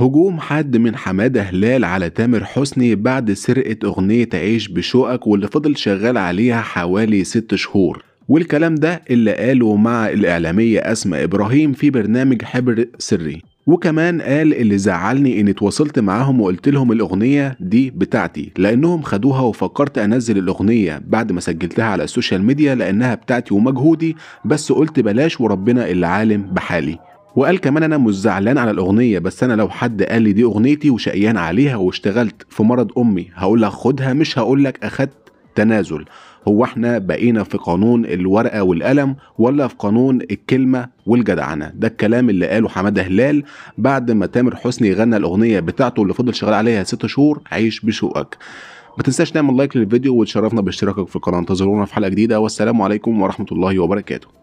هجوم حد من حمادة هلال على تامر حسني بعد سرقة أغنية عيش بشوقك واللي فضل شغال عليها حوالي ست شهور والكلام ده اللي قاله مع الإعلامية أسماء إبراهيم في برنامج حبر سري وكمان قال اللي زعلني اني اتواصلت معاهم وقلت لهم الاغنيه دي بتاعتي لانهم خدوها وفكرت انزل الاغنيه بعد ما سجلتها على السوشيال ميديا لانها بتاعتي ومجهودي بس قلت بلاش وربنا اللي عالم بحالي وقال كمان انا مش زعلان على الاغنيه بس انا لو حد قال لي دي اغنيتي وشقيان عليها واشتغلت في مرض امي هقول لك خدها مش هقول لك اخدت تنازل هو احنا بقينا في قانون الورقه والقلم ولا في قانون الكلمه والجدعنه ده الكلام اللي قاله حماده هلال بعد ما تامر حسني غنى الاغنيه بتاعته اللي فضل شغال عليها ست شهور عيش بشوقك ما تنساش تعمل لايك للفيديو وتشرفنا باشتراكك في القناه انتظرونا في حلقه جديده والسلام عليكم ورحمه الله وبركاته